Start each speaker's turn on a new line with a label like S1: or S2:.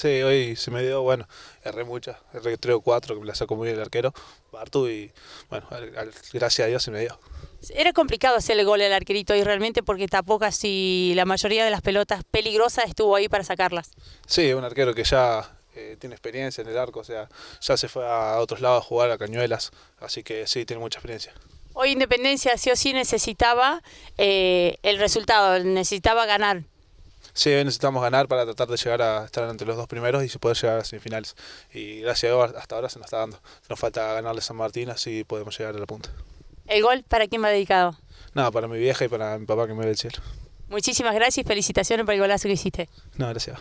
S1: Sí, hoy se me dio, bueno, erré muchas, erré 3 o 4 que me las sacó muy bien el arquero, Bartu, y bueno, gracias a Dios se me dio.
S2: Era complicado hacer el gol al arquerito y realmente porque tampoco casi la mayoría de las pelotas peligrosas, estuvo ahí para sacarlas.
S1: Sí, un arquero que ya eh, tiene experiencia en el arco, o sea, ya se fue a otros lados a jugar a cañuelas, así que sí, tiene mucha experiencia.
S2: Hoy Independencia sí o sí necesitaba eh, el resultado, necesitaba ganar.
S1: Sí, necesitamos ganar para tratar de llegar a estar entre los dos primeros y se puede llegar a las semifinales. Y gracias a Dios hasta ahora se nos está dando. Nos falta ganarle a San Martín, así podemos llegar a la punta.
S2: ¿El gol para quién ha dedicado?
S1: No, para mi vieja y para mi papá que me ve el cielo.
S2: Muchísimas gracias y felicitaciones por el golazo que hiciste.
S1: No, gracias.